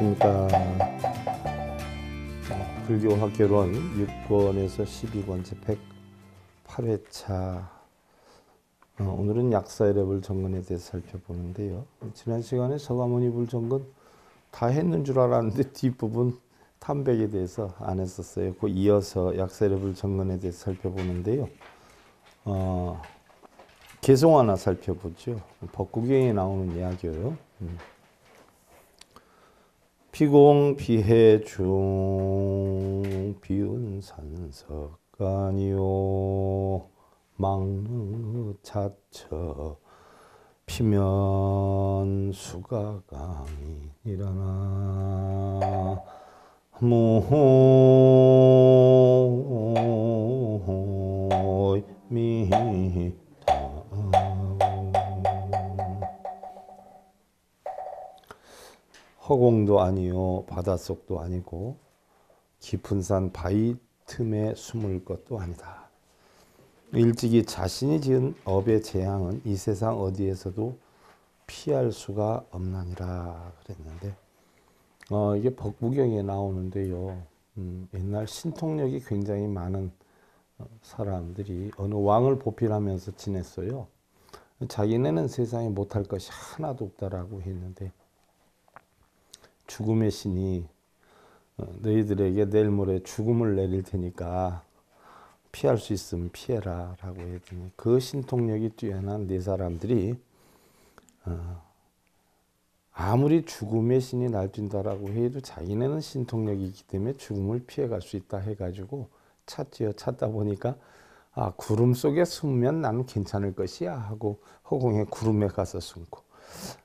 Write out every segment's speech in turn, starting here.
안녕하십니까 불교학개론 6권에서 12권 제 108회차 어, 오늘은 약사의랩을 정근에 대해서 살펴보는데요 지난 시간에 서가모니 불정근 다 했는 줄 알았는데 뒷부분 탐백에 대해서 안 했었어요 그 이어서 약사의랩을 정근에 대해서 살펴보는데요 어, 개송 하나 살펴보죠 법구경에 나오는 이야기예요 음. 피공 피해 중 비운 산석간이요 망릉 그 자처 피면 수가강이일어나 모호미 허공도 아니요 바닷속도 아니고 깊은 산 바위 틈에 숨을 것도 아니다. 일찍이 자신이 지은 업의 재앙은 이 세상 어디에서도 피할 수가 없나니라 그랬는데 어, 이게 법부경에 나오는데요. 음, 옛날 신통력이 굉장히 많은 어, 사람들이 어느 왕을 보필하면서 지냈어요. 자기네는 세상에 못할 것이 하나도 없다라고 했는데 죽음의 신이 어, 너희들에게 내일 모레 죽음을 내릴 테니까 피할 수 있으면 피해라 라고 했더니 그 신통력이 뛰어난 네 사람들이 어, 아무리 죽음의 신이 날뛴다라고 해도 자기네는 신통력이 있기 때문에 죽음을 피해갈 수 있다 해가지고 찾지요 찾다 보니까 아 구름 속에 숨으면 나는 괜찮을 것이야 하고 허공에 구름에 가서 숨고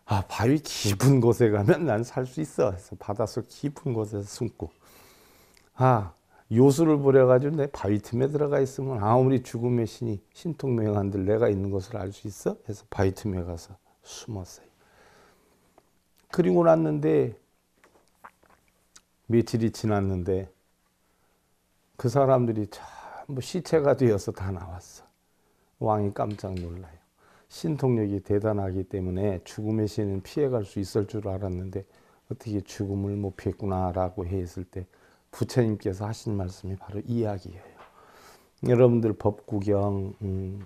아, 바위 깊은 곳에 가면 난 살 수 있어. 그서 바닷속 깊은 곳에서 숨고. 아, 요술을 부려가지고 내 바위 틈에 들어가 있으면 아무리 죽음의 신이 신통명한들 내가 있는 것을 알 수 있어? 해서 바위 틈에 가서 숨었어요. 그리고 났는데 며칠이 지났는데 그 사람들이 전부 시체가 되어서 다 나왔어. 왕이 깜짝 놀라요. 신통력이 대단하기 때문에 죽음의 신은 피해갈 수 있을 줄 알았는데 어떻게 죽음을 못 피했구나라고 했을 때 부처님께서 하신 말씀이 바로 이야기예요. 여러분들 법구경 음,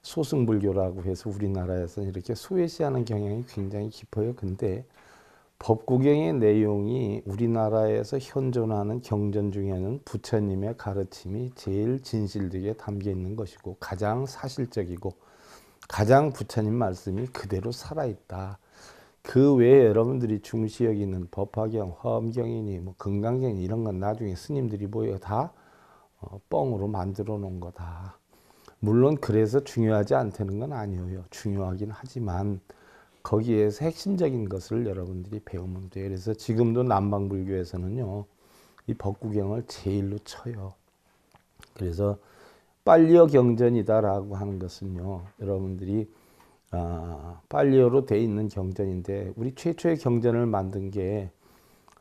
소승불교라고 해서 우리나라에서는 이렇게 소외시하는 경향이 굉장히 깊어요. 근데 법구경의 내용이 우리나라에서 현존하는 경전 중에는 부처님의 가르침이 제일 진실되게 담겨 있는 것이고 가장 사실적이고 가장 부처님 말씀이 그대로 살아있다. 그 외에 여러분들이 중시 여기는 법화경, 화엄경이니 뭐 금강경 이런 건 나중에 스님들이 모여 다 어, 뻥으로 만들어 놓은 거다. 물론 그래서 중요하지 않다는 건 아니에요. 중요하긴 하지만 거기에서 핵심적인 것을 여러분들이 배우면 돼요. 그래서 지금도 남방불교에서는요. 이 법구경을 제일로 쳐요. 그래서 빨리어 경전이다라고 하는 것은요, 여러분들이 아, 빨리어로 돼 있는 경전인데 우리 최초의 경전을 만든 게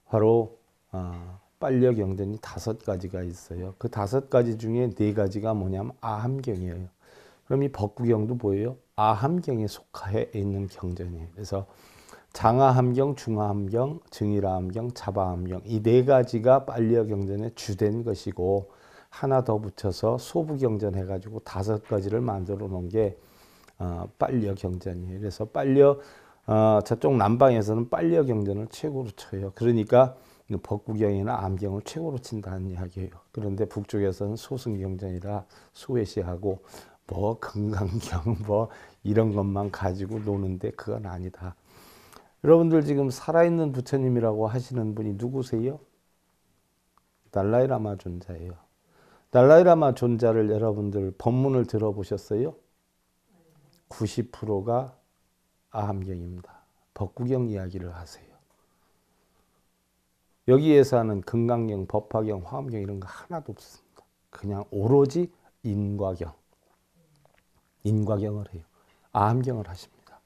바로 아, 빨리어 경전이 다섯 가지가 있어요. 그 다섯 가지 중에 네 가지가 뭐냐면 아함경이에요. 그럼 이 법구경도 보여요 아함경에 속해 있는 경전이에요. 그래서 장아함경중아함경증일아함경 자바함경 이 네 가지가 빨리어 경전의 주된 것이고 하나 더 붙여서 소부경전 해가지고 다섯 가지를 만들어 놓은 게 어, 빨려 경전이에요. 그래서 빨려 어, 저쪽 남방에서는 빨려 경전을 최고로 쳐요. 그러니까 법구경이나 암경을 최고로 친다는 이야기예요. 그런데 북쪽에서는 소승경전이라 소외시하고 뭐건강경뭐 이런 것만 가지고 노는데 그건 아니다. 여러분들 지금 살아있는 부처님이라고 하시는 분이 누구세요? 달라이라마 존자예요. 달라이라마 존자를 여러분들 법문을 들어보셨어요? 90%가 아함경입니다. 법구경 이야기를 하세요. 여기에서 하는 금강경, 법화경, 화엄경 이런 거 하나도 없습니다. 그냥 오로지 인과경. 인과경을 해요. 암경을 하십니다.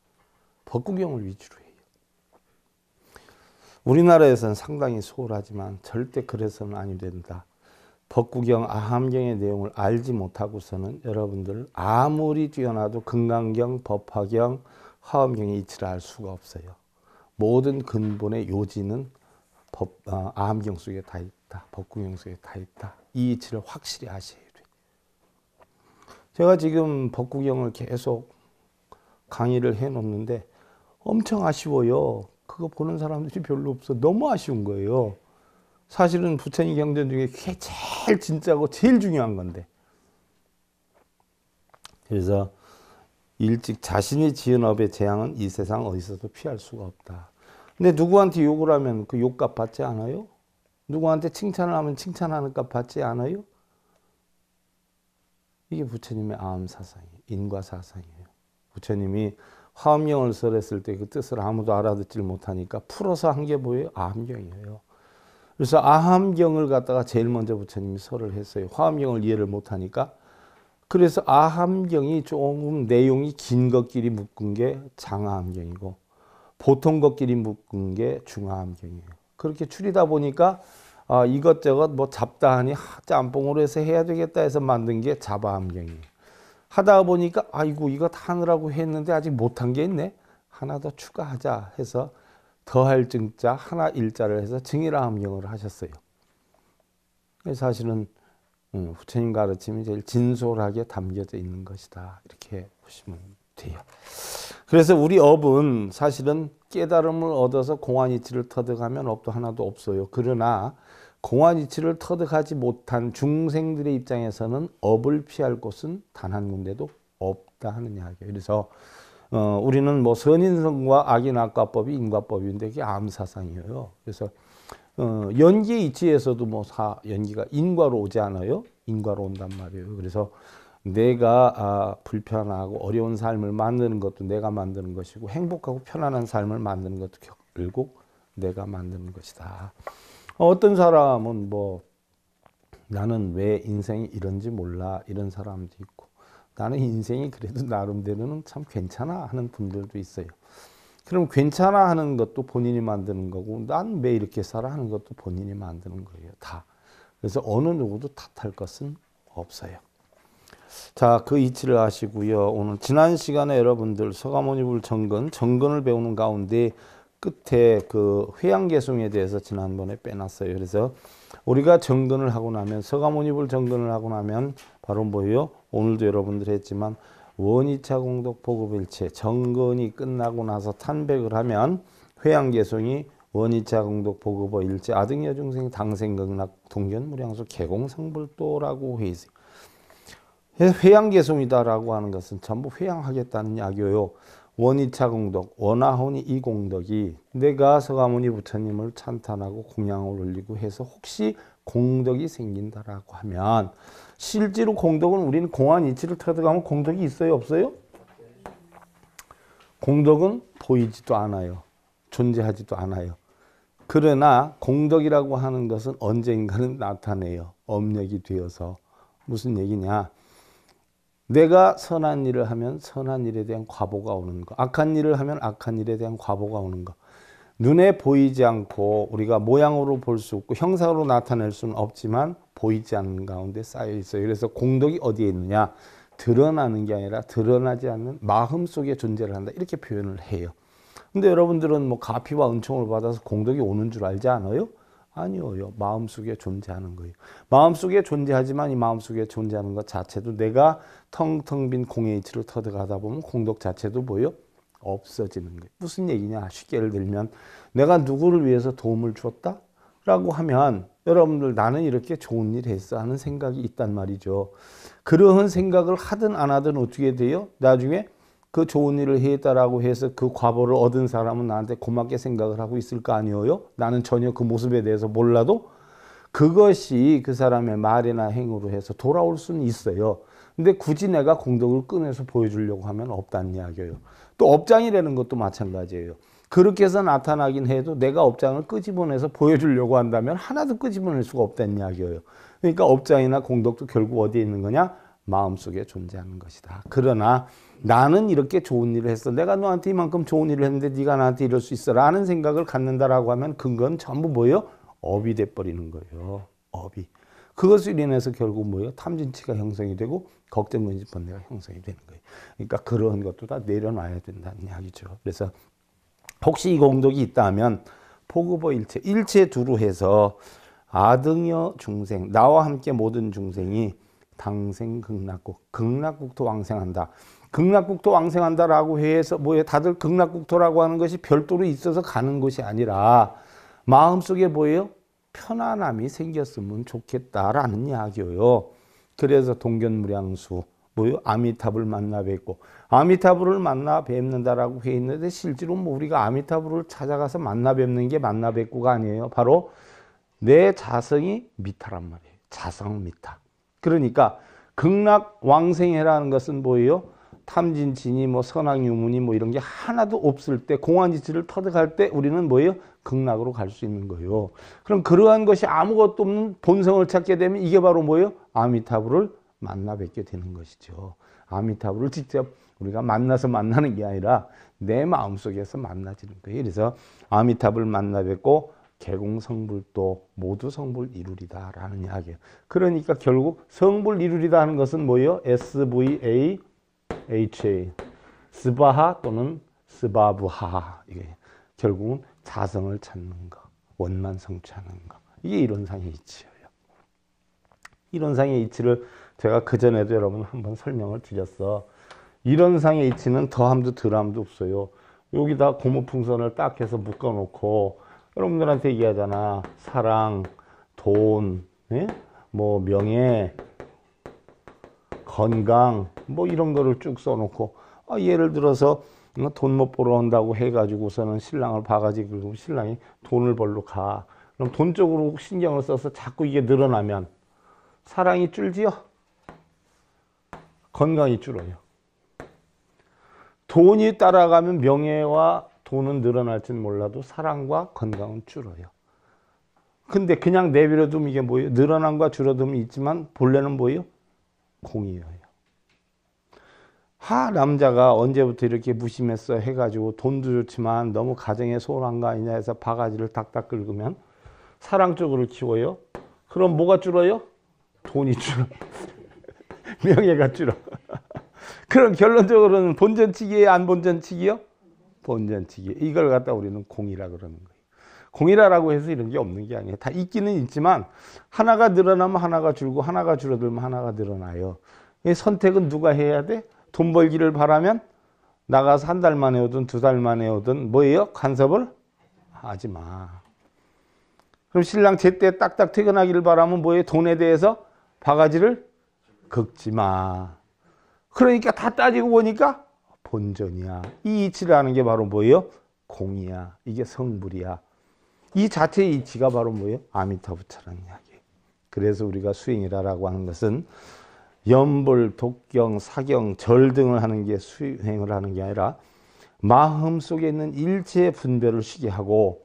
법구경을 위주로 해요. 우리나라에서는 상당히 소홀하지만 절대 그래서는 아니 된다. 법구경 아함경의 내용을 알지 못하고서는 여러분들 아무리 뛰어나도 금강경, 법화경, 화엄경의 이치를 알 수가 없어요. 모든 근본의 요지는 법, 아, 아함경 속에 다 있다. 법구경 속에 다 있다. 이 이치를 확실히 아셔야 돼 제가 지금 법구경을 계속 강의를 해놓는데 엄청 아쉬워요. 그거 보는 사람들이 별로 없어. 너무 아쉬운 거예요. 사실은 부처님 경전 중에 그게 제일 진짜고 제일 중요한 건데 그래서 일찍 자신이 지은 업의 재앙은 이 세상 어디서도 피할 수가 없다. 근데 누구한테 욕을 하면 그 욕값 받지 않아요? 누구한테 칭찬을 하면 칭찬하는 값 받지 않아요? 이게 부처님의 암사상이에요. 인과사상이에요. 부처님이 화엄경을 설했을 때 그 뜻을 아무도 알아듣질 못하니까 풀어서 한게 뭐예요? 암경이에요. 그래서 아함경을 갖다가 제일 먼저 부처님이 설을 했어요. 화엄경을 이해를 못하니까. 그래서 아함경이 조금 내용이 긴 것끼리 묶은 게 장아함경이고 보통 것끼리 묶은 게 중아함경이에요. 그렇게 추리다 보니까 아, 이것저것 뭐 잡다하니 짬뽕으로 해서 해야 되겠다 해서 만든 게 자바함경이에요. 하다 보니까 아이고 이것 하느라고 했는데 아직 못한 게 있네. 하나 더 추가하자 해서 더할 증자 하나 일자를 해서 증이라 함경을 하셨어요. 사실은 음, 부처님 가르침이 제일 진솔하게 담겨져 있는 것이다. 이렇게 보시면 돼요. 그래서 우리 업은 사실은 깨달음을 얻어서 공안이치를 터득하면 업도 하나도 없어요. 그러나 공안이치를 터득하지 못한 중생들의 입장에서는 업을 피할 곳은 단 한 군데도 없다 하는 이야기예요. 그래서 어, 우리는 뭐 선인성과 악인악과법이 인과법인데 이게 암사상이에요. 그래서 어, 연기 이치에서도 뭐 사, 연기가 인과로 오지 않아요? 인과로 온단 말이에요. 그래서 내가 아, 불편하고 어려운 삶을 만드는 것도 내가 만드는 것이고 행복하고 편안한 삶을 만드는 것도 결국 내가 만드는 것이다. 어떤 사람은 뭐 나는 왜 인생이 이런지 몰라 이런 사람도 있고 나는 인생이 그래도 나름대로는 참 괜찮아 하는 분들도 있어요. 그럼 괜찮아 하는 것도 본인이 만드는 거고 난 왜 이렇게 살아 하는 것도 본인이 만드는 거예요. 다. 그래서 어느 누구도 탓할 것은 없어요. 자, 그 이치를 아시고요. 오늘 지난 시간에 여러분들 서가모니불 정근, 정근을 배우는 가운데 끝에 그 회양계송에 대해서 지난번에 빼놨어요. 그래서 우리가 정근을 하고 나면 서가모니불 정근을 하고 나면 바로 뭐예요? 오늘도 여러분들 했지만 원이차 공덕 보급일체 정건이 끝나고 나서 탄백을 하면 회양계송이 원이차 공덕 보급어 일체 아등여 중생 당생극락 동견무량수 개공성불도라고 회의세 예, 회양개송이다라고 하는 것은 전부 회양하겠다는 약이요 원이차 공덕, 원화혼이 이 공덕이 내가 서가모니 부처님을 찬탄하고 공양을 올리고 해서 혹시 공덕이 생긴다라고 하면 실제로 공덕은 우리는 공한 이치를 터득하면 공덕이 있어요 없어요? 공덕은 보이지도 않아요. 존재하지도 않아요. 그러나 공덕이라고 하는 것은 언제가는 나타내요. 업력이 되어서. 무슨 얘기냐. 내가 선한 일을 하면 선한 일에 대한 과보가 오는 거. 악한 일을 하면 악한 일에 대한 과보가 오는 거. 눈에 보이지 않고 우리가 모양으로 볼 수 없고 형상으로 나타낼 수는 없지만 보이지 않는 가운데 쌓여 있어요. 그래서 공덕이 어디에 있느냐? 드러나는 게 아니라 드러나지 않는 마음 속에 존재를 한다. 이렇게 표현을 해요. 근데 여러분들은 뭐 가피와 은총을 받아서 공덕이 오는 줄 알지 않아요? 아니요. 마음속에 존재하는 거예요. 마음속에 존재하지만 이 마음속에 존재하는 것 자체도 내가 텅텅 빈 공의 이치를 터득하다 보면 공덕 자체도 뭐예요? 없어지는 거예요. 무슨 얘기냐? 쉽게 예를 들면 내가 누구를 위해서 도움을 줬다? 라고 하면 여러분들 나는 이렇게 좋은 일 했어 하는 생각이 있단 말이죠. 그러한 생각을 하든 안 하든 어떻게 돼요? 나중에 그 좋은 일을 했다라고 해서 그 과보를 얻은 사람은 나한테 고맙게 생각을 하고 있을 거 아니에요? 나는 전혀 그 모습에 대해서 몰라도 그것이 그 사람의 말이나 행위로 해서 돌아올 수는 있어요. 근데 굳이 내가 공덕을 꺼내서 보여주려고 하면 없다는 이야기예요. 또 업장이라는 것도 마찬가지예요. 그렇게 해서 나타나긴 해도 내가 업장을 끄집어내서 보여주려고 한다면 하나도 끄집어낼 수가 없다는 이야기예요. 그러니까 업장이나 공덕도 결국 어디에 있는 거냐? 마음속에 존재하는 것이다. 그러나 나는 이렇게 좋은 일을 했어. 내가 너한테 이만큼 좋은 일을 했는데 네가 나한테 이럴 수 있어라는 생각을 갖는다라고 하면 근거는 전부 뭐예요? 업이 돼 버리는 거예요. 업이. 그것을 인해서 결국 뭐예요? 탐진치가 형성이 되고 걱정 근심 번뇌가 형성이 되는 거예요. 그러니까 그런 것도 다 내려놔야 된다는 이야기죠. 그래서 혹시 이 공덕이 있다면 포급어 일체, 일체 두루 해서 아등여 중생, 나와 함께 모든 중생이 당생 극락국, 극락국토 왕생한다. 극락국토 왕생한다라고 해서 뭐예 다들 극락국토라고 하는 것이 별도로 있어서 가는 것이 아니라 마음속에 뭐예요? 편안함이 생겼으면 좋겠다라는 이야기예요. 그래서 동견무량수 뭐 아미타불 만나 뵙고 아미타불을 만나 뵙는다라고 해 있는데 실제로 뭐 우리가 아미타불을 찾아가서 만나 뵙는 게 만나 뵙고가 아니에요. 바로 내 자성이 미타란 말이에요. 자성 미타. 그러니까 극락 왕생해라는 것은 뭐예요? 탐진진이 뭐 선악 유문이 뭐 이런 게 하나도 없을 때 공안지치를 터득할 때 우리는 뭐예요? 극락으로 갈 수 있는 거예요. 그럼 그러한 것이 아무것도 없는 본성을 찾게 되면 이게 바로 뭐예요? 아미타불을 만나 뵙게 되는 것이죠. 아미타불을 직접 우리가 만나서 만나는 게 아니라 내 마음속에서 만나지는 거예요. 그래서 아미타불 만나 뵙고 개공성불도 모두 성불 이루리다 라는 이야기예요. 그러니까 결국 성불 이루리다 하는 것은 뭐예요? SVA HA 스바하 또는 스바부하 이게 결국은 자성을 찾는 것, 원만 성취하는 것. 이게 이론상의 이치예요. 이론상의 이치를 제가 그전에도 여러분 한번 설명을 드렸어. 이론상의 이치는 더함도 덜함도 없어요. 여기다 고무풍선을 딱 해서 묶어놓고 여러분들한테 얘기하잖아. 사랑, 돈, 예? 뭐 명예, 건강 뭐 이런 거를 쭉 써놓고 아, 예를 들어서 돈못 벌어온다고 해가지고서는 신랑을 봐가지 그고 신랑이 돈을 벌러 가. 그럼 돈 쪽으로 신경을 써서 자꾸 이게 늘어나면 사랑이 줄지요? 건강이 줄어요. 돈이 따라가면 명예와 돈은 늘어날지는 몰라도 사랑과 건강은 줄어요. 근데 그냥 내버려두면 이게 뭐예요? 늘어남과 줄어듦이 있지만 본래는 뭐예요? 공이에요. 하 남자가 언제부터 이렇게 무심했어 해가지고 돈도 좋지만 너무 가정에 소홀한 거 아니냐 해서 바가지를 딱딱 긁으면 사랑 쪽으로 키워요. 그럼 뭐가 줄어요? 돈이 줄어. 명예가 줄어. 그럼 결론적으로는 본전치기예요? 안 본전치기요? 본전치기. 이걸 갖다 우리는 공이라 그러는 거예요. 공이라라고 해서 이런 게 없는 게 아니에요. 다 있기는 있지만 하나가 늘어나면 하나가 줄고 하나가 줄어들면 하나가 늘어나요. 선택은 누가 해야 돼? 돈 벌기를 바라면 나가서 한 달 만에 오든 두 달 만에 오든 뭐예요? 간섭을 하지 마. 그럼 신랑 제때 딱딱 퇴근하기를 바라면 뭐예요? 돈에 대해서 바가지를 긁지 마. 그러니까 다 따지고 보니까 본전이야. 이 이치라는 게 바로 뭐예요? 공이야. 이게 성불이야. 이 자체의 이치가 바로 뭐예요? 아미타부처라는 이야기. 그래서 우리가 수행이라고 하는 것은 염불 독경, 사경, 절 등을 하는 게 수행을 하는 게 아니라 마음 속에 있는 일체의 분별을 쉬게 하고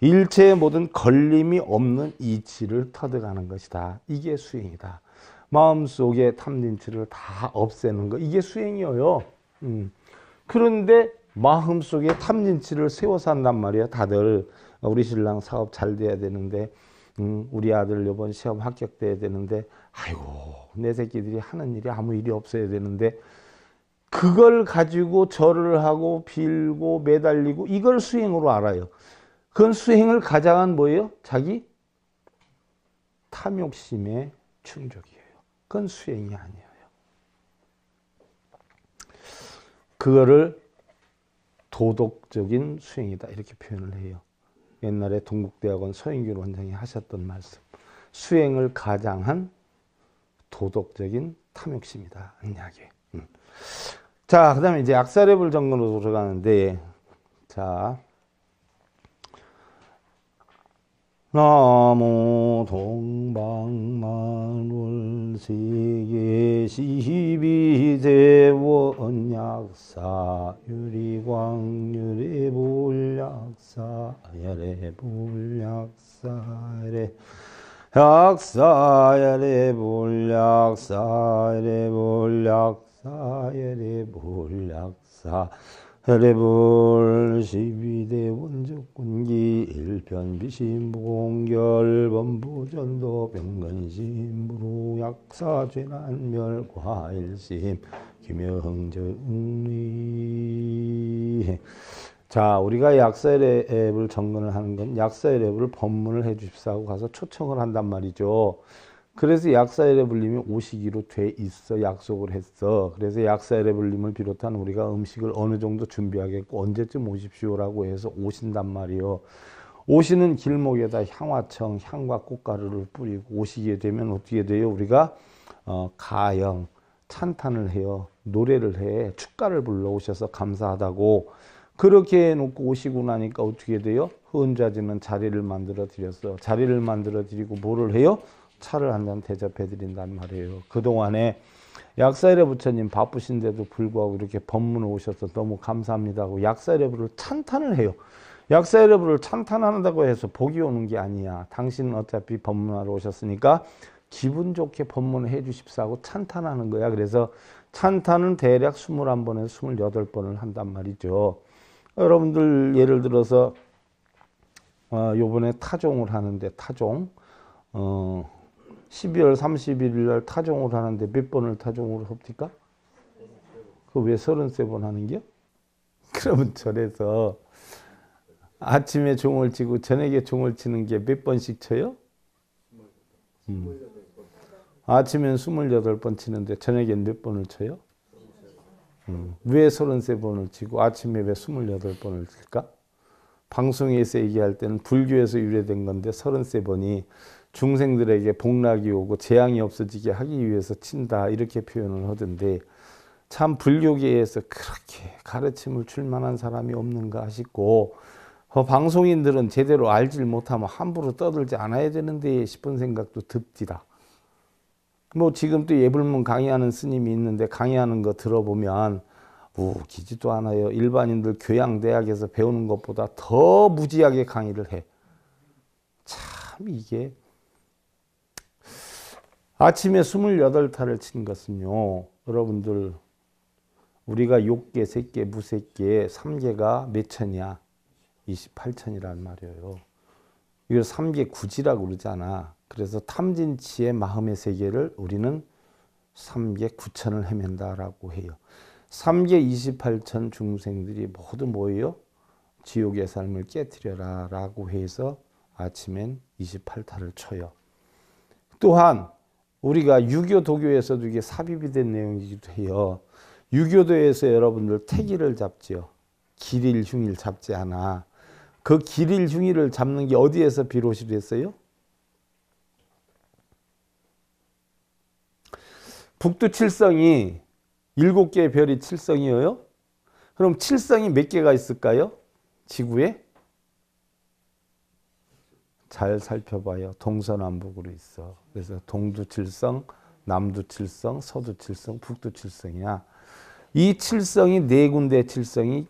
일체의 모든 걸림이 없는 이치를 터득하는 것이다. 이게 수행이다. 마음 속에 탐진치를 다 없애는 거 이게 수행이에요. 음. 그런데 마음 속에 탐진치를 세워서 한단 말이야. 다들 우리 신랑 사업 잘 돼야 되는데, 음, 우리 아들 이번 시험 합격돼야 되는데 아이고 내 새끼들이 하는 일이 아무 일이 없어야 되는데 그걸 가지고 절을 하고 빌고 매달리고 이걸 수행으로 알아요. 그건 수행을 가장한 뭐예요? 자기 탐욕심의 충족이에요. 그건 수행이 아니에요. 그거를 도덕적인 수행이다 이렇게 표현을 해요. 옛날에 동국대학원 서인균 원장이 하셨던 말씀. 수행을 가장한 도덕적인 탐욕심이다. 언약에. 음. 자, 그 다음에 이제 악사레불 정근으로 들어가는데, 자, 나무 동방만월 세계 시비대원 약사 유리광 유리불 약사 야레불 약사래 약사열의 불약사열의 불약사열의 불약사 혈의불 12대 원적군기 일편 비심공결 범부전도 병근심 부루약사 죄난멸 과일심 김영정 응리 자, 우리가 약사의 앱을 접근을 하는 건 약사의 앱을 법문을 해 주십사 하고 가서 초청을 한단 말이죠. 그래서 약사의 앱을님이 오시기로 돼 있어 약속을 했어. 그래서 약사의 앱을님을 비롯한 우리가 음식을 어느 정도 준비하겠고 언제쯤 오십시오라고 해서 오신단 말이요. 오시는 길목에다 향화청, 향과 꽃가루를 뿌리고 오시게 되면 어떻게 돼요? 우리가 어, 가영, 찬탄을 해요. 노래를 해. 축가를 불러 오셔서 감사하다고 그렇게 해놓고 오시고 나니까 어떻게 돼요? 헌자지는 자리를 만들어 드렸어. 자리를 만들어 드리고 뭐를 해요? 차를 한잔 대접해 드린단 말이에요. 그동안에 약사일의 부처님 바쁘신데도 불구하고 이렇게 법문 오셔서 너무 감사합니다 하고 약사일의 부를 찬탄을 해요. 약사일의 부를 찬탄한다고 해서 복이 오는 게 아니야. 당신은 어차피 법문하러 오셨으니까 기분 좋게 법문을 해 주십사고 찬탄하는 거야. 그래서 찬탄은 대략 21번에서 28번을 한단 말이죠. 여러분들 예를 들어서 어, 요번에 타종을 하는데 타종 어, 12월 31일 날 타종을 하는데 몇 번을 타종을 합니까? 그왜 33번 하는 겨? 그러면 절에서 아침에 종을 치고 저녁에 종을 치는 게 몇 번씩 쳐요? 음. 아침엔 28번 치는데 저녁엔 몇 번을 쳐요? 음. 왜 33번을 치고 아침에 왜 28번을 칠까? 방송에서 얘기할 때는 불교에서 유래된 건데 33번이 중생들에게 복락이 오고 재앙이 없어지게 하기 위해서 친다 이렇게 표현을 하던데 참 불교계에서 그렇게 가르침을 줄 만한 사람이 없는가 싶고 그 어, 방송인들은 제대로 알질 못하면 함부로 떠들지 않아야 되는데 싶은 생각도 듭디다. 뭐 지금 또 예불문 강의하는 스님이 있는데 강의하는 거 들어보면 우기지도 않아요. 일반인들 교양대학에서 배우는 것보다 더 무지하게 강의를 해. 참 이게 아침에 28타를 친 것은요. 여러분들 우리가 6개, 3개, 무색개 3개가 몇 천이야? 28천이란 말이에요. 이걸 3개 구지라고 그러잖아. 그래서 탐진치의 마음의 세계를 우리는 3계 9천을 헤맨다라고 해요. 3계 28천 중생들이 모두 모여 지옥의 삶을 깨뜨려라 라고 해서 아침엔 28타를 쳐요. 또한 우리가 유교 도교에서도 이게 삽입이 된 내용이기도 해요. 유교도에서 여러분들 태기를 잡지요. 길일 흉일 잡지 않아. 그 길일 흉일을 잡는 게 어디에서 비롯이 됐어요? 북두 칠성이 일곱 개의 별이 칠성이에요. 그럼 칠성이 몇 개가 있을까요? 지구에? 잘 살펴봐요. 동서남북으로 있어. 그래서 동두칠성, 남두칠성, 서두칠성, 북두칠성이야. 이 칠성이 네 군데 칠성이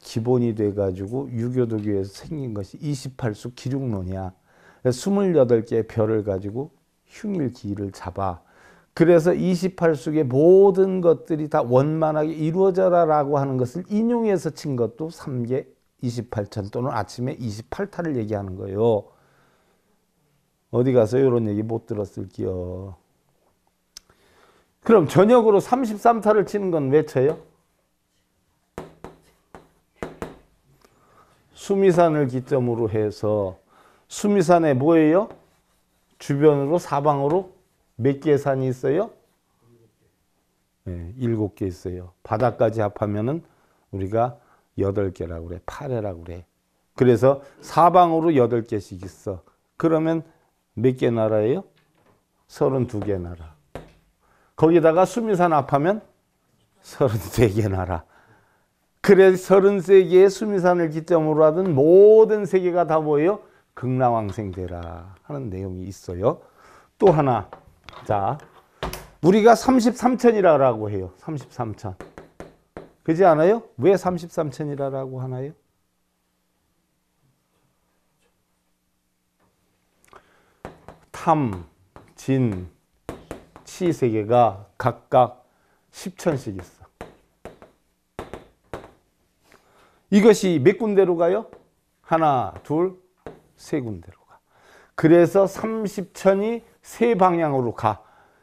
기본이 돼가지고 유교도교에서 생긴 것이 28수 기륙론이야. 28개의 별을 가지고 흉일기를 잡아. 그래서 28숙의 모든 것들이 다 원만하게 이루어져라 라고 하는 것을 인용해서 친 것도 3개 28천 또는 아침에 28타를 얘기하는 거예요. 어디 가서 이런 얘기 못 들었을게요. 그럼 저녁으로 33타를 치는 건 왜 쳐요? 수미산을 기점으로 해서 수미산에 뭐예요? 주변으로 사방으로 몇개 산이 있어요? 네, 일곱 개 있어요. 바다까지 합하면은 우리가 여덟 개라고 그래. 팔해라고 그래. 그래서 사방으로 여덟 개씩 있어. 그러면 몇 개 나라예요? 32개 나라. 거기다가 수미산 합하면 33개 나라. 그래서 33개의 수미산을 기점으로 하던 모든 세계가 다 뭐예요? 극락왕생되라 하는 내용이 있어요. 또 하나 자, 우리가 33천이라고 해요. 33천. 그지 않아요? 왜 33천이라고 하나요? 탐, 진, 치세 개가 각각 10천씩 있어. 이것이 몇 군데로 가요? 하나, 둘, 세 군데로 가. 그래서 30천이 세 방향으로 가.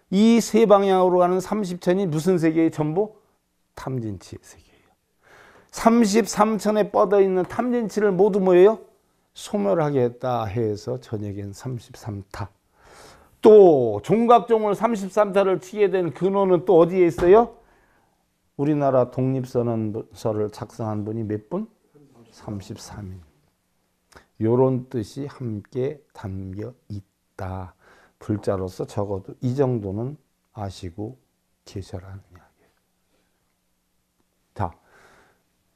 이 세 방향으로 가는 30천이 무슨 세계의 전부? 탐진치의 세계예요. 33천에 뻗어 있는 탐진치를 모두 뭐예요? 소멸하겠다 해서 저녁엔 33타. 또 종각종을 33타를 치게 된 근원은 또 어디에 있어요? 우리나라 독립선언서를 작성한 분이 몇 분? 33인. 요런 뜻이 함께 담겨 있다. 불자로서 적어도 이 정도는 아시고 계셔라는 이야기예요. 자,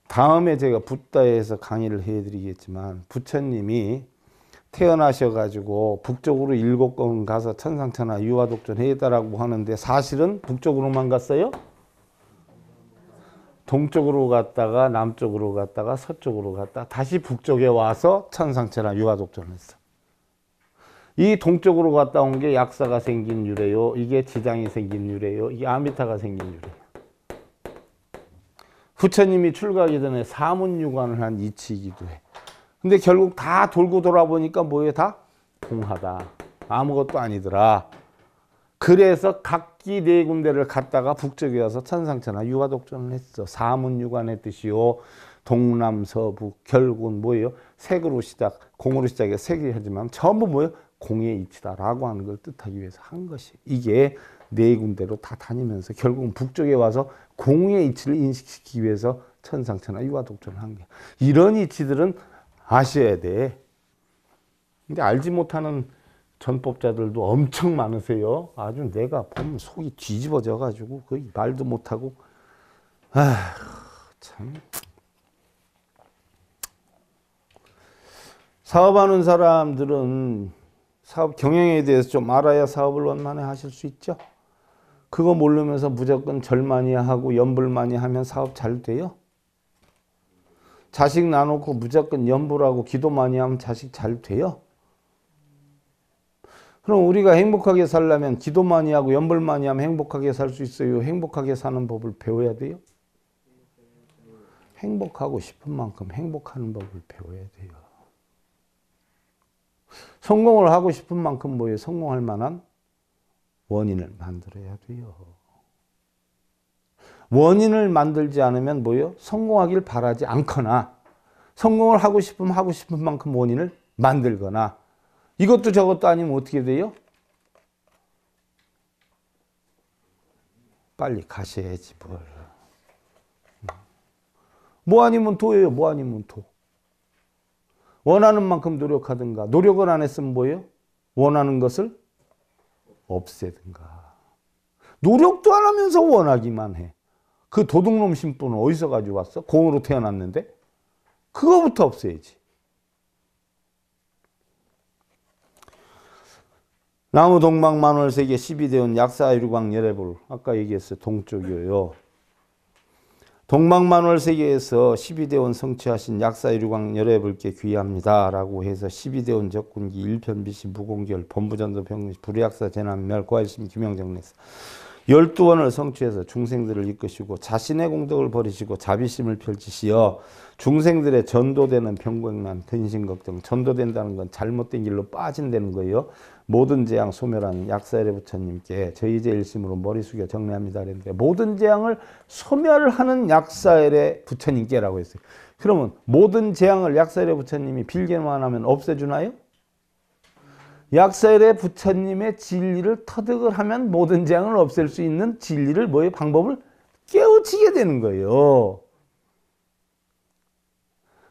다음에 제가 붓다에서 강의를 해드리겠지만 부처님이 태어나셔가지고 북쪽으로 일곱 번 가서 천상천하 유화독존 해다라고 하는데 사실은 북쪽으로만 갔어요? 동쪽으로 갔다가 남쪽으로 갔다가 서쪽으로 갔다 다시 북쪽에 와서 천상천하 유화독존을 했어. 이 동쪽으로 갔다 온 게 약사가 생긴 유래요. 이게 지장이 생긴 유래요. 이게 아미타가 생긴 유래요. 부처님이 출가하기 전에 사문유관을 한 이치이기도 해. 근데 결국 다 돌고 돌아보니까 뭐에 다? 공하다. 아무것도 아니더라. 그래서 각기 네 군데를 갔다가 북쪽에 와서 천상천하 유화독전을 했어. 사문유관의 뜻이요. 동남서북 결국은 뭐예요? 색으로 시작, 공으로 시작해 색이 하지만 전부 뭐예요? 공의 이치다라고 하는 걸 뜻하기 위해서 한 것이 이게 네 군데로 다 다니면서 결국은 북쪽에 와서 공의 이치를 인식시키기 위해서 천상천하 유화 독존을 한 게. 이런 이치들은 아셔야 돼. 근데 알지 못하는 전법자들도 엄청 많으세요. 아주 내가 보면 속이 뒤집어져 가지고 그 말도 못 하고 아, 참. 사업하는 사람들은 사업 경영에 대해서 좀 알아야 사업을 원만히 하실 수 있죠. 그거 모르면서 무조건 절 많이 하고 연불 많이 하면 사업 잘 돼요? 자식 나놓고 무조건 연불하고 기도 많이 하면 자식 잘 돼요? 그럼 우리가 행복하게 살려면 기도 많이 하고 연불 많이 하면 행복하게 살 수 있어요. 행복하게 사는 법을 배워야 돼요. 행복하고 싶은 만큼 행복하는 법을 배워야 돼요. 성공을 하고 싶은 만큼 뭐예 성공할 만한 원인을 만들어야 돼요. 원인을 만들지 않으면 뭐요? 성공하길 바라지 않거나 성공을 하고 싶으면 하고 싶은 만큼 원인을 만들거나 이것도 저것도 아니면 어떻게 돼요? 빨리 가셔야지 뭘. 음. 뭐 아니면 도예요. 뭐 아니면 도. 원하는 만큼 노력하든가 노력을 안 했으면 뭐예요? 원하는 것을 없애든가 노력도 안 하면서 원하기만 해. 그 도둑놈 심부는 어디서 가져왔어? 공으로 태어났는데? 그거부터 없애야지. 나무 동방 만월세계 12대운 약사 유광 열애불 아까 얘기했어요. 동쪽이에요. 동막만월 세계에서 12대원 성취하신 약사유류광 열애불께 귀합니다 라고 해서 12대원 적군기 1편 비신 무공결 본부전도 병시 불의약사 재난멸 고할심 김영정 내사 12원을 성취해서 중생들을 이끄시고 자신의 공덕을 버리시고 자비심을 펼치시어 중생들의 전도되는 평범한 근심 걱정 전도된다는 건 잘못된 길로 빠진다는 거예요. 모든 재앙 소멸한 약사의 부처님께 저희 제일심으로 머리 숙여 정리합니다. 그랬는데 모든 재앙을 소멸하는 약사의 부처님께라고 했어요. 그러면 모든 재앙을 약사의 부처님이 빌기만 하면 없애주나요? 약사의 부처님의 진리를 터득을 하면 모든 재앙을 없앨 수 있는 진리를 뭐의 방법을 깨우치게 되는 거예요.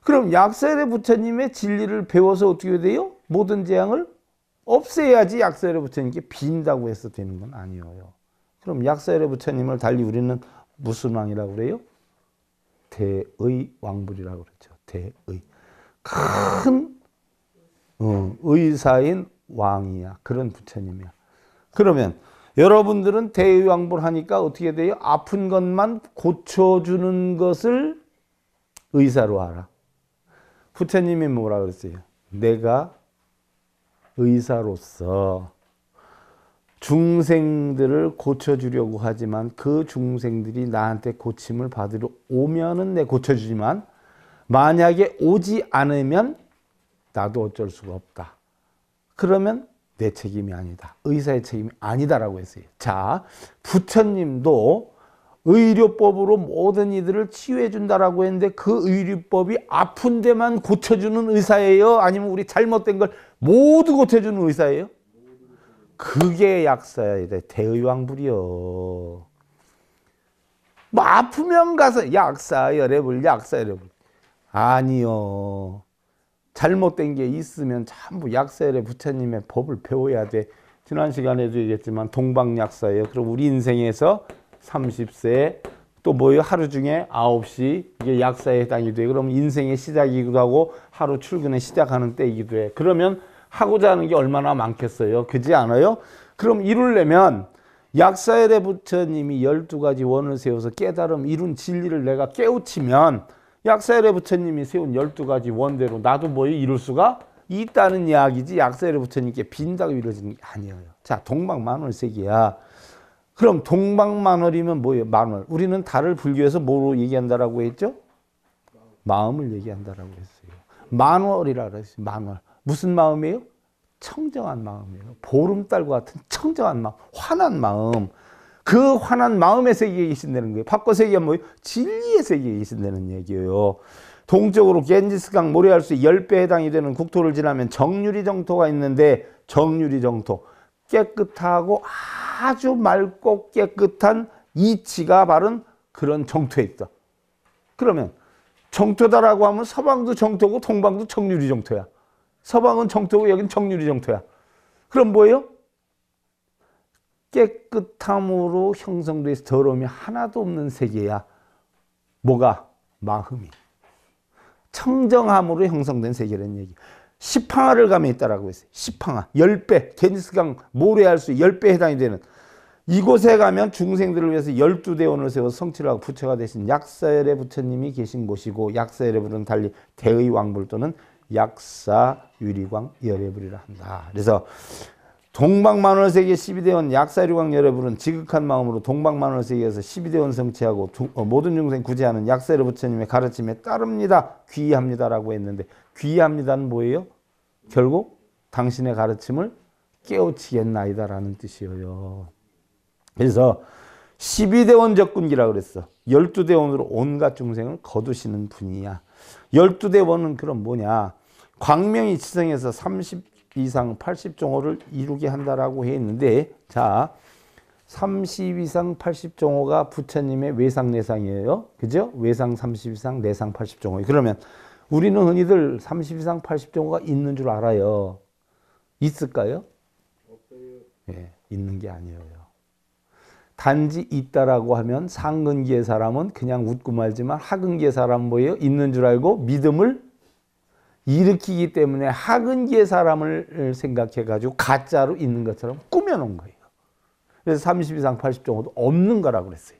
그럼 약사의 부처님의 진리를 배워서 어떻게 돼요? 모든 재앙을 없애야지 약사열의 부처님께 빈다고 해서 되는 건 아니에요. 그럼 약사열의 부처님을 달리 우리는 무슨 왕이라고 그래요? 대의 왕불이라고 그러죠. 대의. 큰 어, 의사인 왕이야. 그런 부처님이야. 그러면 여러분들은 대의 왕불 하니까 어떻게 돼요? 아픈 것만 고쳐주는 것을 의사로 알아. 부처님이 뭐라 그랬어요? 내가 의사로서 중생들을 고쳐주려고 하지만 그 중생들이 나한테 고침을 받으러 오면은 내 고쳐주지만 만약에 오지 않으면 나도 어쩔 수가 없다. 그러면 내 책임이 아니다. 의사의 책임이 아니다라고 했어요. 자, 부처님도 의료법으로 모든 이들을 치유해 준다라고 했는데 그 의료법이 아픈 데만 고쳐주는 의사예요? 아니면 우리 잘못된 걸 모두 고쳐주는 의사예요? 그게 약사야 돼. 대의왕불이요. 뭐 아프면 가서 약사 열애불 약사 열애불 아니요. 잘못된 게 있으면 전부 약사열의 부처님의 법을 배워야 돼. 지난 시간에도 얘기했지만 동방약사예요. 그럼 우리 인생에서 30세 또 뭐예요? 하루 중에 9시 이게 약사에 해당이 돼. 그럼 인생의 시작이기도 하고 하루 출근에 시작하는 때이기도 해. 그러면 하고자 하는 게 얼마나 많겠어요. 그지 않아요? 그럼 이루려면 약사엘의 부처님이 12가지 원을 세워서 깨달음 이룬 진리를 내가 깨우치면 약사엘의 부처님이 세운 12가지 원대로 나도 뭐 이룰 수가 있다는 이야기지 약사엘의 부처님께 빈다고 이루어지게 아니에요. 자, 동방만월색이야. 그럼 동방마늘이면 뭐예요? 마늘. 우리는 달을 분류해서 뭐로 얘기한다라고 했죠? 마음을 얘기한다라고 했어요. 만월이라 그랬어요. 만월. 무슨 마음이에요? 청정한 마음이에요. 보름달과 같은 청정한 마음, 환한 마음. 그 환한 마음의 세계에 계신다는 거예요. 바꿔서 얘기하면 뭐예요? 진리의 세계에 계신다는 얘기예요. 동쪽으로 겐지스강 모래알수 10배 해당이 되는 국토를 지나면 정유리 정토가 있는데 정유리 정토 깨끗하고 아 아주 맑고 깨끗한 이치가 바른 그런 정토에 있다. 그러면 정토다라고 하면 서방도 정토고 동방도 청유리 정토야. 서방은 정토고 여긴 청유리 정토야. 그럼 뭐예요? 깨끗함으로 형성돼서 더러움이 하나도 없는 세계야. 뭐가? 마음이. 청정함으로 형성된 세계라는 얘기. 시팡아를 감에 있다라고 했어요. 시팡아. 10배. 게스강 모래알수 10배 해당이 되는 이곳에 가면 중생들을 위해서 열두 대원을 세워 성취를 하고 부처가 되신 약사열의 부처님이 계신 곳이고 약사열의부는 달리 대의 왕불 또는 약사 유리광 열애불이라 한다. 그래서 동방만월세계 12대원 약사유리광 열애불은 지극한 마음으로 동방만월세계에서 12대원 성취하고 어, 모든 중생 구제하는 약사열 부처님의 가르침에 따릅니다. 귀의합니다라고 했는데 귀의합니다는 뭐예요? 결국 당신의 가르침을 깨우치겠나이다라는 뜻이에요. 그래서 12대원 적군기라 그랬어. 12대원으로 온갖 중생을 거두시는 분이야. 12대원은 그럼 뭐냐? 광명이 지성에서 30 이상 80종호를 이루게 한다라고 해는데 자, 30 이상 80종호가 부처님의 외상 내상이에요. 그죠? 외상 30 이상 내상 80종호. 그러면 우리는 흔히들 30 이상 80종호가 있는 줄 알아요. 있을까요? 예, 있는 게 아니에요. 단지 있다라고 하면 상근기의 사람은 그냥 웃고 말지만 하근기의 사람 뭐예요? 있는 줄 알고 믿음을 일으키기 때문에 하근기의 사람을 생각해 가지고 가짜로 있는 것처럼 꾸며놓은 거예요. 그래서 30 이상 80종어도 없는 거라고 그랬어요.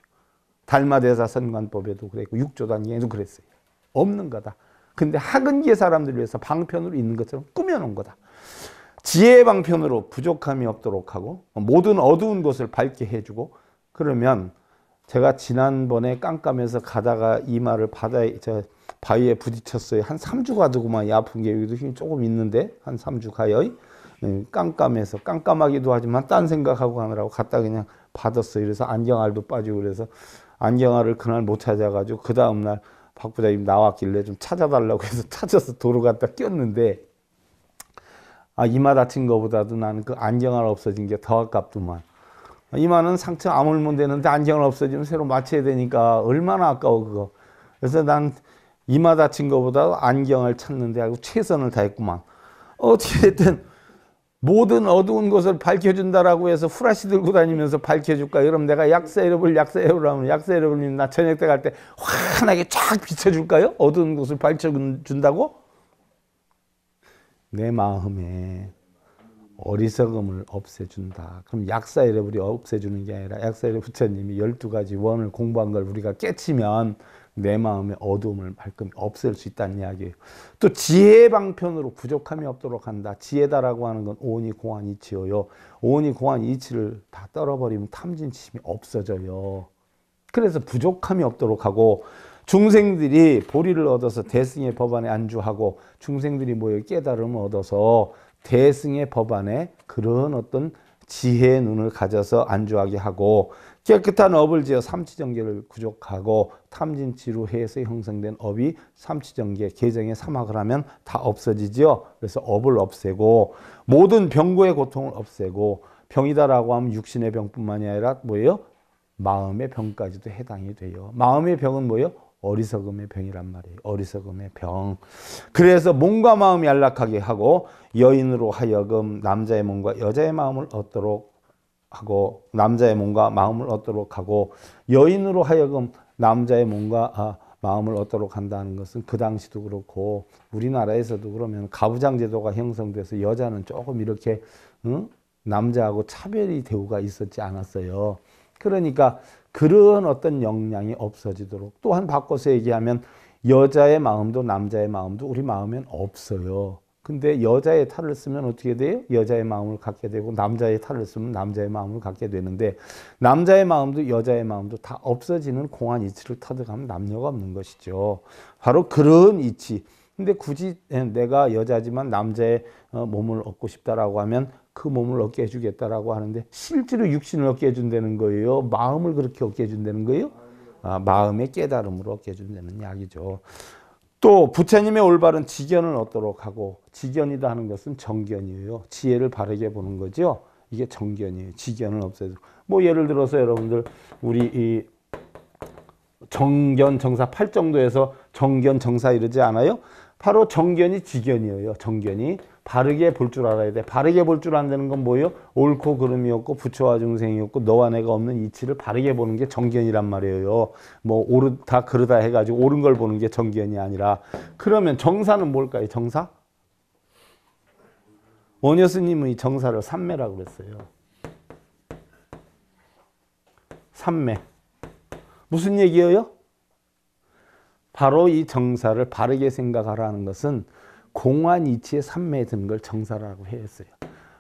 달마대사 선관법에도 그랬고 육조단계에도 그랬어요. 없는 거다. 근데 하근기의 사람들 위해서 방편으로 있는 것처럼 꾸며놓은 거다. 지혜의 방편으로 부족함이 없도록 하고 모든 어두운 것을 밝게 해주고 그러면 제가 지난번에 깜깜해서 가다가 이마를 바다에 저 바위에 부딪혔어요. 한 3주 가두고만이 아픈 게 여기도 힘이 조금 있는데 한 3주 가요. 깜깜해서 깜깜하기도 하지만 딴 생각하고 가느라고 갔다 그냥 받았어요. 그래서 안경알도 빠지고 그래서 안경알을 그날 못 찾아가지고 그 다음날 박 부장님 나왔길래 좀 찾아달라고 해서 찾아서 도로 갔다 꼈는데 아 이마 다친 거보다도 나는 그 안경알 없어진 게 더 아깝더만 이마는 상처 아물면 되는데 안경을 없어지면 새로 맞춰야 되니까 얼마나 아까워 그거. 그래서 난 이마 다친 것보다 안경을 찾는데 하고 최선을 다했구만. 어찌됐든 모든 어두운 것을 밝혀준다라고 해서 후라시 들고 다니면서 밝혀줄까? 그럼 내가 약사 여러분, 약사 여러분, 약사 여러분님 나 저녁 때 갈 때 환하게 쫙 비춰줄까요? 어두운 곳을 밝혀준다고? 내 마음에 어리석음을 없애준다. 그럼 약사 여러분이 없애주는 게 아니라 약사 여러 부처님이 12가지 원을 공부한 걸 우리가 깨치면 내 마음의 어두움을 발금 없앨 수 있다는 이야기예요. 또 지혜 방편으로 부족함이 없도록 한다. 지혜다라고 하는 건 오니 공안 이치요. 오니 공안 이치를 다 떨어버리면 탐진심이 없어져요. 그래서 부족함이 없도록 하고 중생들이 보리를 얻어서 대승의 법안에 안주하고 중생들이 모여 깨달음을 얻어서 대승의 법안에 그런 어떤 지혜의 눈을 가져서 안주하게 하고 깨끗한 업을 지어 삼치정계를 구족하고 탐진치로 해서 형성된 업이 삼치정계 계정에 사막을 하면 다 없어지지요. 그래서 업을 없애고 모든 병고의 고통을 없애고 병이다라고 하면 육신의 병뿐만이 아니라 뭐예요? 마음의 병까지도 해당이 돼요. 마음의 병은 뭐예요? 어리석음의 병이란 말이에요. 어리석음의 병. 그래서 몸과 마음이 안락하게 하고 여인으로 하여금 남자의 몸과 여자의 마음을 얻도록 하고 남자의 몸과 마음을 얻도록 하고 여인으로 하여금 남자의 몸과 아, 마음을 얻도록 한다는 것은 그 당시도 그렇고 우리나라에서도 그러면 가부장 제도가 형성돼서 여자는 조금 이렇게 응? 남자하고 차별이 대우가 있었지 않았어요. 그러니까 그런 어떤 역량이 없어지도록 또한 바꿔서 얘기하면 여자의 마음도 남자의 마음도 우리 마음엔 없어요. 근데 여자의 탈을 쓰면 어떻게 돼요? 여자의 마음을 갖게 되고 남자의 탈을 쓰면 남자의 마음을 갖게 되는데 남자의 마음도 여자의 마음도 다 없어지는 공한 이치를 터득하면 남녀가 없는 것이죠. 바로 그런 이치. 근데 굳이 예, 내가 여자지만 남자의 어, 몸을 얻고 싶다라고 하면 그 몸을 얻게 해주겠다라고 하는데 실제로 육신을 얻게 해준다는 거예요. 마음을 그렇게 얻게 해준다는 거예요. 아, 마음의 깨달음으로 얻게 해준다는 이야기죠. 또 부처님의 올바른 지견을 얻도록 하고 지견이다 하는 것은 정견이에요. 지혜를 바르게 보는 거죠. 이게 정견이에요. 지견은 없애도. 뭐 예를 들어서 여러분들 우리 이 정견 정사 8정도에서 정견 정사 이러지 않아요? 바로 정견이 지견이에요. 정견이 바르게 볼 줄 알아야 돼. 바르게 볼 줄 안다는 건 뭐예요? 옳고 그름이 없고 부처와 중생이 없고 너와 내가 없는 이치를 바르게 보는 게 정견이란 말이에요. 뭐오다 그르다 해가지고 옳은 걸 보는 게 정견이 아니라 그러면 정사는 뭘까요? 정사? 원효스님은 이 정사를 삼매라고 그랬어요. 삼매. 무슨 얘기예요? 바로 이 정사를 바르게 생각하라는 것은 공한 이치의 삼매에 드는 걸 정사라고 했어요.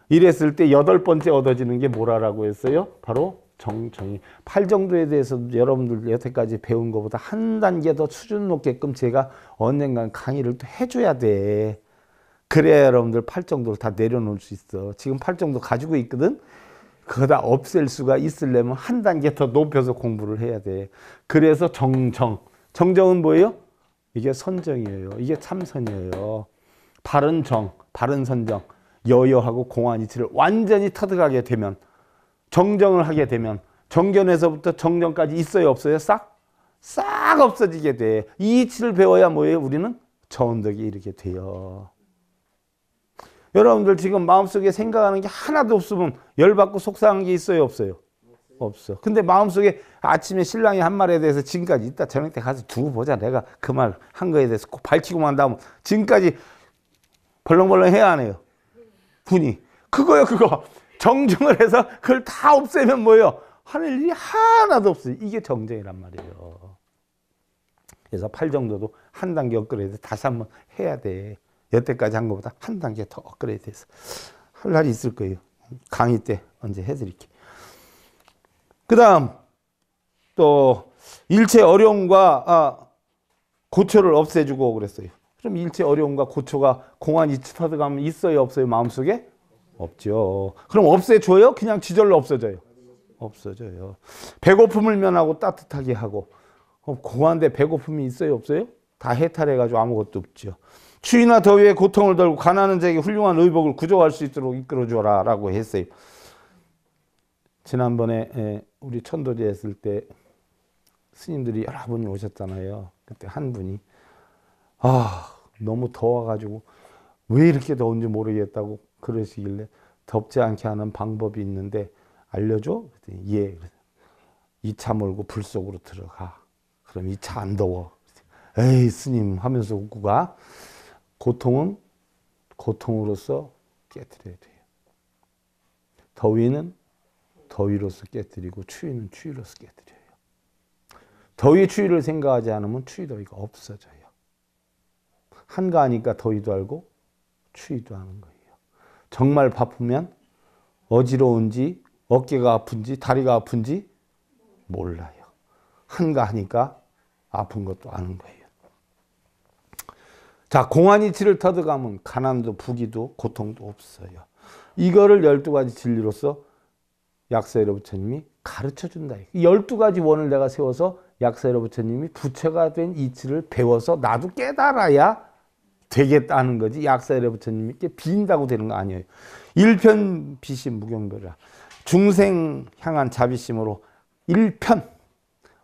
이랬을 때 여덟 번째 얻어지는 게뭐라고 했어요? 바로 정정이. 팔정도에 대해서 여러분들 여태까지 배운 것보다 한 단계 더 수준 높게끔 제가 언젠간 강의를 또 해줘야 돼. 그래야 여러분들 팔정도를 다 내려놓을 수 있어. 지금 팔정도 가지고 있거든? 그거 다 없앨 수가 있으려면 한 단계 더 높여서 공부를 해야 돼. 그래서 정정. 정정은 뭐예요? 이게 선정이에요. 이게 참선이에요. 바른 정, 바른 선정, 여여하고 공안 이치를 완전히 터득하게 되면 정정을 하게 되면 정견에서부터 정정까지 있어요 없어요? 싹? 싹 없어지게 돼. 이치를 배워야 뭐예요? 우리는 저음덕이 이렇게 돼요. 여러분들 지금 마음속에 생각하는 게 하나도 없으면 열받고 속상한 게 있어요 없어요? 없어. 근데 마음속에 아침에 신랑이 한 말에 대해서 지금까지 있다 저녁 때 가서 두고 보자. 내가 그 말 한 거에 대해서 꼭 밝히고만 다면 지금까지 벌렁벌렁 해야 하네요. 분이. 그거요, 그거. 정중을 해서 그걸 다 없애면 뭐예요? 하는 일이 하나도 없어요. 이게 정쟁이란 말이에요. 그래서 팔 정도도 한 단계 업그레이드 다시 한번 해야 돼. 여태까지 한 것보다 한 단계 더 업그레이드 해서 할 날이 있을 거예요. 강의 때 언제 해드릴게. 그 다음, 또, 일체 어려움과 아, 고초를 없애주고 그랬어요. 그럼 일체 어려움과 고초가 공안 이치타드 가면 있어요 없어요 마음속에? 없죠. 그럼 없애줘요? 그냥 지절로 없어져요? 없어져요. 배고픔을 면하고 따뜻하게 하고 공안데 배고픔이 있어요 없어요? 다 해탈해가지고 아무것도 없죠. 추위나 더위에 고통을 덜고 가난한 자에게 훌륭한 의복을 구조할 수 있도록 이끌어줘라 라고 했어요. 지난번에 우리 천도제 했을 때 스님들이 여러 분이 오셨잖아요. 그때 한 분이 아 너무 더워가지고 왜 이렇게 더운지 모르겠다고 그러시길래 덥지 않게 하는 방법이 있는데 알려줘? 그랬더니 예. 이 차 몰고 불 속으로 들어가. 그럼 이 차 안 더워. 에이 스님 하면서 웃고 가. 고통은 고통으로서 깨뜨려야 돼요. 더위는 더위로서 깨뜨리고 추위는 추위로서 깨뜨려요. 더위 추위를 생각하지 않으면 추위 더위가 없어져요. 한가하니까 더위도 알고 추위도 아는 거예요. 정말 바쁘면 어지러운지 어깨가 아픈지 다리가 아픈지 몰라요. 한가하니까 아픈 것도 아는 거예요. 자, 공안이 치를 터득 가면 가난도 부기도 고통도 없어요. 이거를 12가지 진리로서 약사여러 부처님이 가르쳐 준다. 12가지 원을 내가 세워서 약사여러 부처님이 부처가 된 이치를 배워서 나도 깨달아야 되겠다는 거지 약사의 부처님께 빈다고 되는 거 아니에요. 일편 비시 무경별이라 중생 향한 자비심으로 일편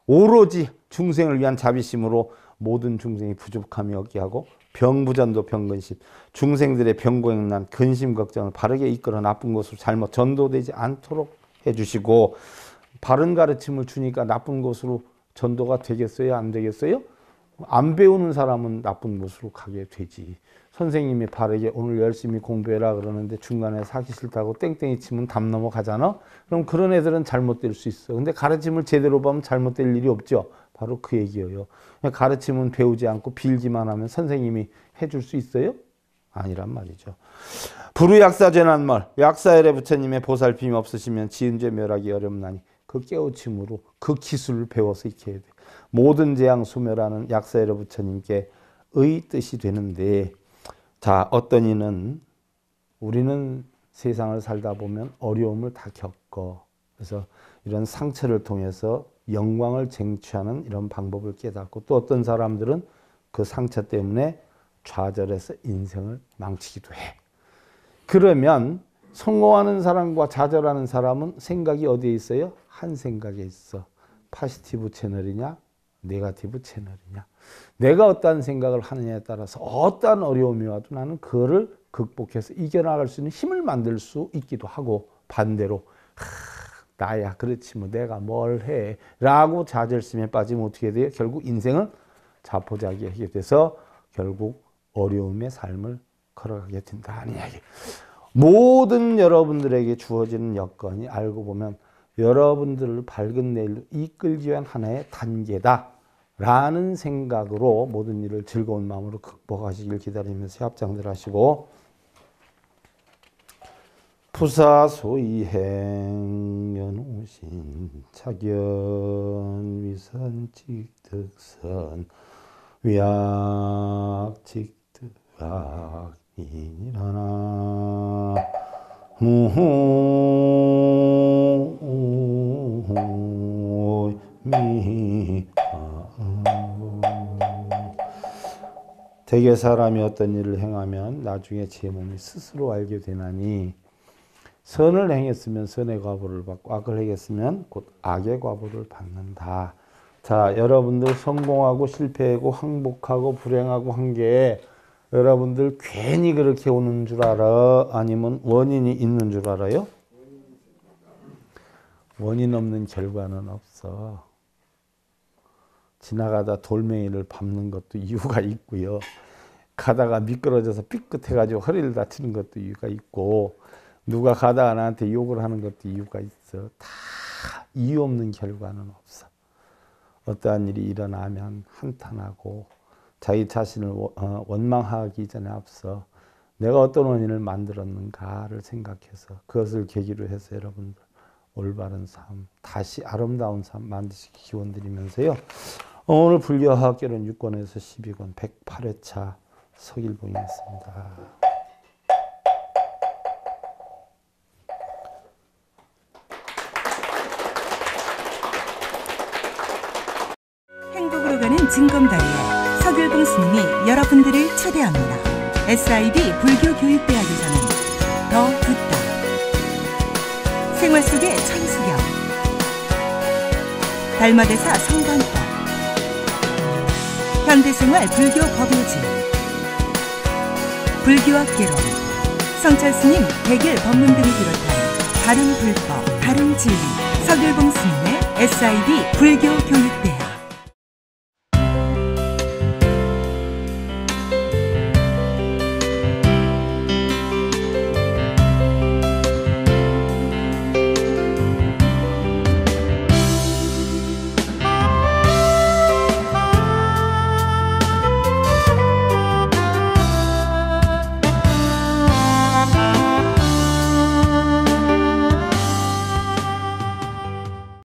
오로지 중생을 위한 자비심으로 모든 중생이 부족함이 없게 하고 병부전도 병근심 중생들의 병고행난 근심 걱정을 바르게 이끌어 나쁜 것으로 잘못 전도되지 않도록 해주시고 바른 가르침을 주니까 나쁜 것으로 전도가 되겠어요 안 되겠어요? 안 배우는 사람은 나쁜 곳으로 가게 되지. 선생님이 바르게 오늘 열심히 공부해라 그러는데 중간에 사기 싫다고 땡땡이 치면 담 넘어가잖아. 그럼 그런 애들은 잘못될 수 있어. 근데 가르침을 제대로 보면 잘못될 일이 없죠. 바로 그 얘기예요. 가르침은 배우지 않고 빌기만 하면 선생님이 해줄 수 있어요? 아니란 말이죠. 불의약사죄란 말. 약사엘의 부처님의 보살핌이 없으시면 지은죄 멸하기 어렵나니 그 깨우침으로 그 기술을 배워서 익혀야 돼. 모든 재앙 수멸하는 약사의 부처님께 의 뜻이 되는데 자 어떤 이는 우리는 세상을 살다 보면 어려움을 다 겪어 그래서 이런 상처를 통해서 영광을 쟁취하는 이런 방법을 깨닫고 또 어떤 사람들은 그 상처 때문에 좌절해서 인생을 망치기도 해. 그러면 성공하는 사람과 좌절하는 사람은 생각이 어디에 있어요? 한 생각에 있어. 파시티브 채널이냐 네가티브 채널이냐 내가 어떠한 생각을 하느냐에 따라서 어떠한 어려움이 와도 나는 그거를 극복해서 이겨나갈 수 있는 힘을 만들 수 있기도 하고 반대로 나야 그렇지 뭐 내가 뭘 해 라고 좌절심에 빠지면 어떻게 돼요? 결국 인생은 자포자기하게 돼서 결국 어려움의 삶을 걸어가게 된다는 이야기 모든 여러분들에게 주어지는 여건이 알고 보면 여러분들을 밝은 내일로 이끌기 위한 하나의 단계다. 라는 생각으로 모든 일을 즐거운 마음으로 극복하시길 기다리면서 합장들 하시고 부사소이행 연우신 착연 위선 직득선 위약 직득악인이라나 대개 사람이 어떤 일을 행하면 나중에 제 몸이 스스로 알게 되나니 선을 행했으면 선의 과보를 받고 악을 행했으면 곧 악의 과보를 받는다. 자, 여러분들 성공하고 실패하고 항복하고 불행하고 한게 여러분들 괜히 그렇게 오는 줄 알아? 아니면 원인이 있는 줄 알아요? 원인 없는 결과는 없어. 지나가다 돌멩이를 밟는 것도 이유가 있고요. 가다가 미끄러져서 삐끗해가지고 허리를 다치는 것도 이유가 있고 누가 가다가 나한테 욕을 하는 것도 이유가 있어. 다 이유 없는 결과는 없어. 어떠한 일이 일어나면 한탄하고 자기 자신을 어, 원망하기 전에 앞서 내가 어떤 원인을 만들었는가를 생각해서 그것을 계기로 해서 여러분들 올바른 삶, 다시 아름다운 삶 만드시기 기원 드리면서요. 어, 오늘 불교학교는 6권에서 12권 108회차 서일봉이었습니다. 행복으로 가는 증검다리 서교동 스님이 여러분들을 초대합니다. SIB 불교교육대학에서는 더 듣다. 생활 속의 천수경. 달마대사 성관법. 현대생활 불교 법요지. 불교학 개론. 성찰 스님 백일 법문 등을 비롯한 다른 불법, 다른 진리. 서교동 스님의 SIB 불교교육대학.